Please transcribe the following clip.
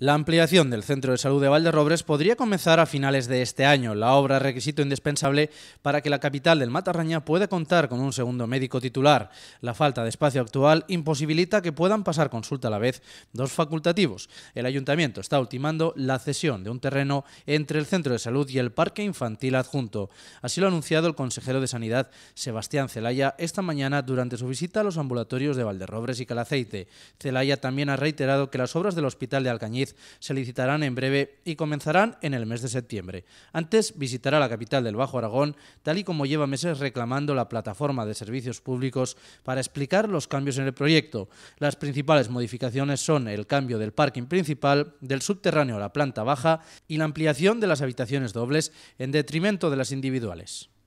La ampliación del Centro de Salud de Valderrobres podría comenzar a finales de este año. La obra es requisito indispensable para que la capital del Matarraña pueda contar con un segundo médico titular. La falta de espacio actual imposibilita que puedan pasar consulta a la vez dos facultativos. El ayuntamiento está ultimando la cesión de un terreno entre el Centro de Salud y el Parque Infantil Adjunto. Así lo ha anunciado el consejero de Sanidad, Sebastián Celaya, esta mañana durante su visita a los ambulatorios de Valderrobres y Calaceite. Celaya también ha reiterado que las obras del Hospital de Alcañiz se licitarán en breve y comenzarán en el mes de septiembre. Antes visitará la capital del Bajo Aragón, tal y como lleva meses reclamando la plataforma de servicios públicos para explicar los cambios en el proyecto. Las principales modificaciones son el cambio del parking principal, del subterráneo a la planta baja y la ampliación de las habitaciones dobles en detrimento de las individuales.